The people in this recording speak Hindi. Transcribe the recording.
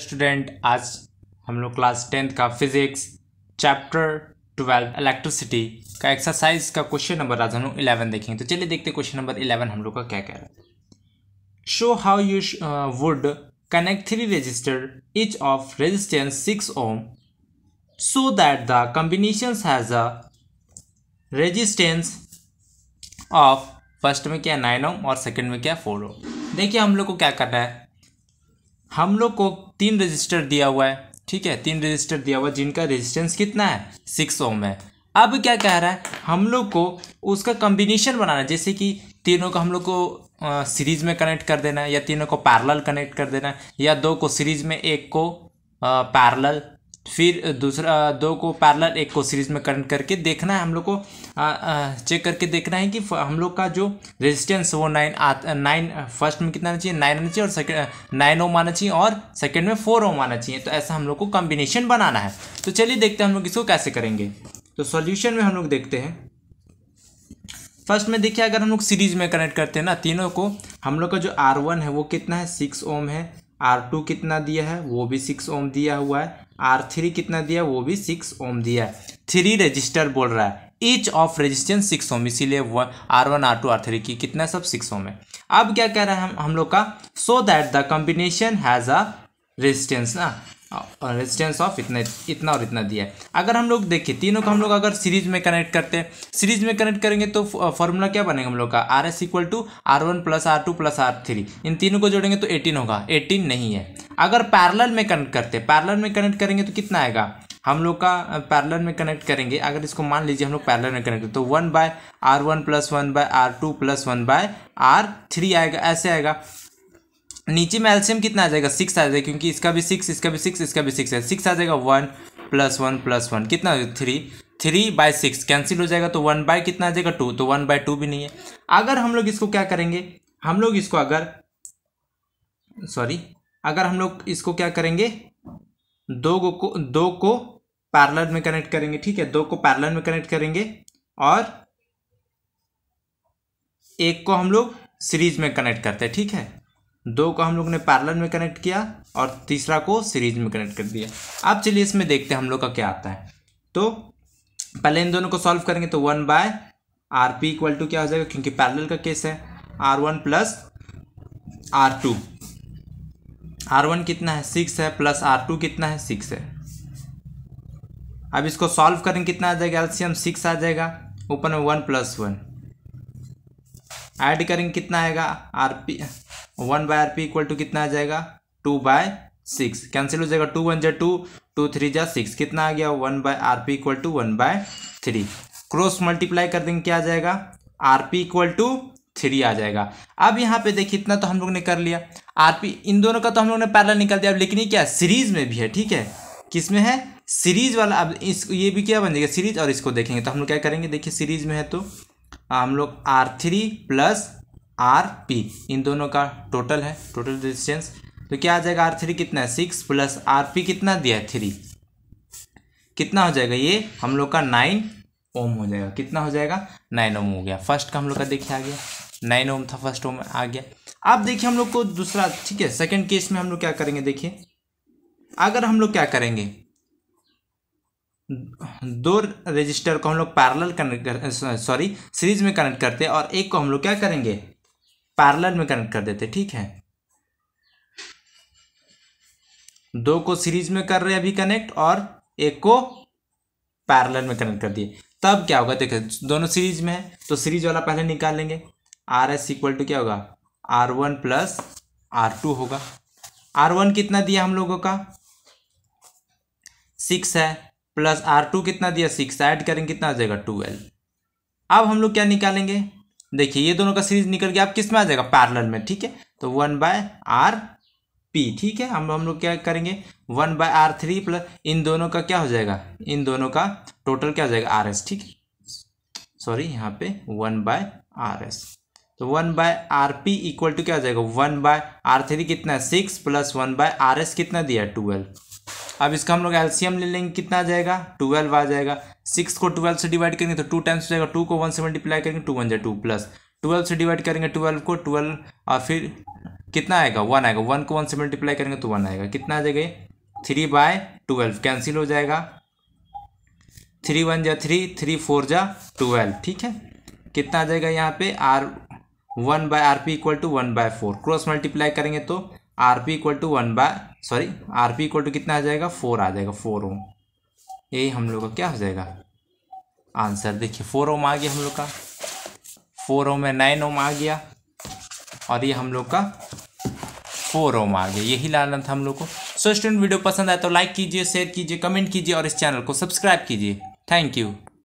स्टूडेंट आज हम लोग क्लास टेंथ का फिजिक्स चैप्टर ट्वेल्व इलेक्ट्रिसिटी का एक्सरसाइज का क्वेश्चन नंबर आज हम लोग इलेवन देखेंगे तो चलिए देखते हैं क्वेश्चन नंबर इलेवन हम लोग का क्या कह रहा है show how you would connect three register each of resistance six ohm so that the combination has a resistance of first में क्या नाइन ओम और सेकेंड में क्या फोर ओम देखिए हम लोग को क्या करना है हम लोग को तीन रजिस्टर दिया हुआ है ठीक है तीन रजिस्टर दिया हुआ जिनका रजिस्टेंस कितना है सिक्स ओम है अब क्या कह रहा है हम लोग को उसका कम्बिनेशन बनाना है जैसे कि तीनों को हम लोग को सीरीज़ में कनेक्ट कर देना है या तीनों को पैरल कनेक्ट कर देना है या दो को सीरीज़ में एक को पैरल फिर दूसरा दो को पैरलर एक को सीरीज में कनेक्ट करके देखना है हम लोग को आ, आ, चेक करके देखना है कि हम लोग का जो रेजिस्टेंस वो नाइन नाइन फर्स्ट में कितना आना चाहिए नाइन आना चाहिए और सेकेंड नाइन ओम आना चाहिए और सेकेंड में फोर ओम आना चाहिए तो ऐसा हम लोग को कॉम्बिनेशन बनाना है तो चलिए देखते हैं हम लोग इसको कैसे करेंगे तो सोल्यूशन में हम लोग देखते हैं फर्स्ट में देखिए अगर हम लोग सीरीज में कनेक्ट करते हैं ना तीनों को हम लोग का जो आर वन है वो कितना है सिक्स ओम है आर टू कितना दिया है वो भी सिक्स ओम दिया हुआ है आर थ्री कितना दिया वो भी सिक्स ओम दिया है थ्री रजिस्टर बोल रहा है each of resistance six ohm इसीलिए R one R two R three की कितना सब सिक्स ओम है अब क्या कह रहे हैं हम हम लोग का so that the combination has a resistance ना रेजिस्टेंस ऑफ इतना इतना और इतना दिया है अगर हम लोग देखें तीनों को हम लोग अगर सीरीज में कनेक्ट करते हैं सीरीज में कनेक्ट करेंगे तो फॉर्मूला क्या बनेगा हम लोग का R S equal to R one plus R two plus R three इन तीनों को जोड़ेंगे तो एटीन होगा एटीन नहीं है अगर पैरल में कनेक्ट करते हैं पैरल में कनेक्ट करेंगे तो कितना आएगा हम लोग का पैरल में कनेक्ट करेंगे अगर इसको मान लीजिए हम लोग पैरल में कनेक्ट तो one by R one plus one by R two plus one by R three आएगा ऐसे आएगा नीचे में एल्सियम कितना आ जाएगा सिक्स आ जाएगा क्योंकि इसका भी सिक्स इसका भी सिक्स इसका भी सिक्स है सिक्स आ जाएगा one plus one plus one कितना three three by six cancel हो जाएगा तो वन बाय कितना आ जाएगा टू तो वन बाय टू भी नहीं है अगर हम लोग इसको क्या करेंगे हम लोग इसको अगर सॉरी अगर हम लोग इसको क्या करेंगे दो को दो को पैरलर में कनेक्ट करेंगे ठीक है दो को पैरलर में कनेक्ट करेंगे और एक को हम लोग सीरीज में कनेक्ट करते हैं ठीक है दो को हम लोग ने पैरल में कनेक्ट किया और तीसरा को सीरीज में कनेक्ट कर दिया अब चलिए इसमें देखते हैं हम लोग का क्या आता है तो पहले इन दोनों को सॉल्व करेंगे तो one by R P equal to क्या हो जाएगा क्योंकि पैरल का केस है R one plus R two R one कितना है सिक्स है प्लस आर टू कितना है सिक्स है अब इसको सॉल्व करेंगे कितना आ जाएगा एल्सियम सिक्स आ जाएगा ऊपर में वन प्लस वन ऐड करेंगे कितना आएगा R P one by R P equal to कितना आ जाएगा टू बाय सिक्स कैंसिल हो जाएगा टू वन जै टू टू थ्री जै सिक्स कितना आ गया one by R P equal to one by three cross multiply कर देंगे क्या आ जाएगा R P equal to three आ जाएगा अब यहाँ पे देखिए इतना तो हम लोग ने कर लिया आर पी इन दोनों का तो हम लोग ने पैरल निकाल दिया अब लेकिन ये क्या सीरीज में भी है ठीक है किस में है सीरीज वाला अब इस ये भी क्या बन जाएगा सीरीज और इसको देखेंगे तो हम लोग क्या करेंगे देखिए सीरीज में है तो हम लोग R three plus R P इन दोनों का टोटल है टोटल रेजिस्टेंस तो क्या आ जाएगा आर थ्री कितना है सिक्स प्लस आर पी कितना दिया है थ्री कितना हो जाएगा ये हम लोग का नाइन ओम हो जाएगा कितना हो जाएगा नाइन ओम हो गया फर्स्ट का हम लोग का देखिए आ गया नाइन ओम था फर्स्ट ओम आ गया अब देखिए हम लोग को दूसरा ठीक है सेकेंड केस में हम लोग क्या करेंगे देखिए अगर हम लोग क्या करेंगे दो रजिस्टर को हम लोग पैरेलल कनेक्ट सॉरी सीरीज में कनेक्ट करते हैं और एक को हम लोग क्या करेंगे पैरेलल में कनेक्ट कर देते ठीक है दो को सीरीज में कर रहे अभी कनेक्ट और एक को पैरेलल में कनेक्ट कर दिए तब क्या होगा देखो दोनों सीरीज में है तो सीरीज वाला पहले निकाल लेंगे आर एस इक्वल टू क्या होगा R one plus R two होगा आर वन कितना दिया हम लोगों का सिक्स है प्लस आर टू कितना दिया सिक्स ऐड करेंगे कितना आ जाएगा ट्वेल्व अब हम लोग क्या निकालेंगे देखिए ये दोनों का सीरीज निकल के आप किस में आ जाएगा पैरल में ठीक है तो वन बाय आर पी ठीक है हम हम लोग क्या करेंगे one by R three plus इन दोनों का क्या हो जाएगा इन दोनों का टोटल क्या हो जाएगा आर एस ठीक सॉरी यहाँ पे वन बाय आर एस तो one by R P equal to क्या हो जाएगा वन बाय आर थ्री कितना है six plus one by R S कितना दिया ट्वेल्व अब इसका हम लोग एल्सियम ले लेंगे कितना आ जाएगा ट्वेल्व आ जाएगा सिक्स को ट्वेल्व से डिवाइड करेंगे तो टू टाइम्स जाएगा टू को वन से मल्टीप्लाई करेंगे टू वन जाए टू प्लस ट्वेल्व से डिवाइड करेंगे ट्वेल्व को ट्वेल्व और फिर कितना आएगा वन आएगा वन को वन से मल्टीप्लाई करेंगे तो वन आएगा कितना आ जाएगा ये थ्री बाय ट्वेल्व कैंसिल हो जाएगा थ्री वन जा थ्री थ्री फोर जा ट्वेल्व ठीक है कितना आ जाएगा यहाँ पे R one by R P equal to one by four cross multiply करेंगे तो R P equal to one by sorry R P equal to कितना आ जाएगा फोर आ जाएगा फोर ओम यही हम लोग का क्या हो जाएगा आंसर देखिए फोर ओम आ गया हम लोग का फोर ओम में नाइन ओम आ गया और ये हम लोग का फोर ओम आ गया यही लाना था हम लोग को सो स्टूडेंट वीडियो पसंद आए तो लाइक कीजिए शेयर कीजिए कमेंट कीजिए और इस चैनल को सब्सक्राइब कीजिए थैंक यू